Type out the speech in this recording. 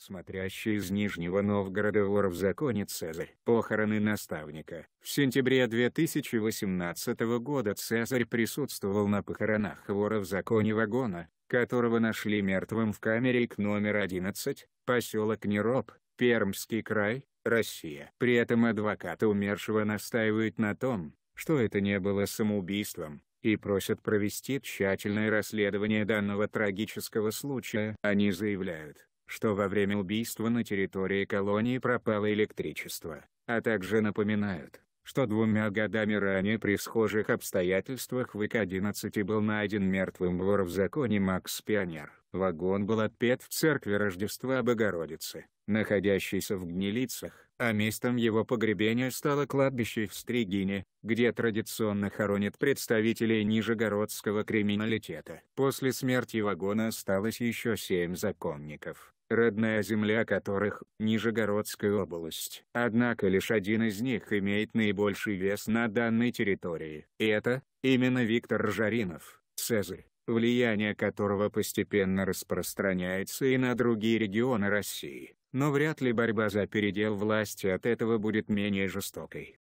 смотрящий из Нижнего Новгорода вор в законе Цезарь. Похороны наставника. В сентябре 2018 года Цезарь присутствовал на похоронах вора в законе вагона, которого нашли мертвым в камере к номер 11, поселок Нероб, Пермский край, Россия. При этом адвокаты умершего настаивают на том, что это не было самоубийством, и просят провести тщательное расследование данного трагического случая. Они заявляют, что во время убийства на территории колонии пропало электричество, а также напоминают, что двумя годами ранее при схожих обстоятельствах в ИК-11 был найден мертвым вор в законе Макс Пионер. Вагон был отпет в церкви Рождества Богородицы, находящейся в Гнилицах, а местом его погребения стало кладбище в Стригине, где традиционно хоронят представителей нижегородского криминалитета. После смерти вагона осталось еще семь законников, родная земля которых – Нижегородская область. Однако лишь один из них имеет наибольший вес на данной территории. И это – именно Виктор Жаринов, Цезарь влияние которого постепенно распространяется и на другие регионы России. Но вряд ли борьба за передел власти от этого будет менее жестокой.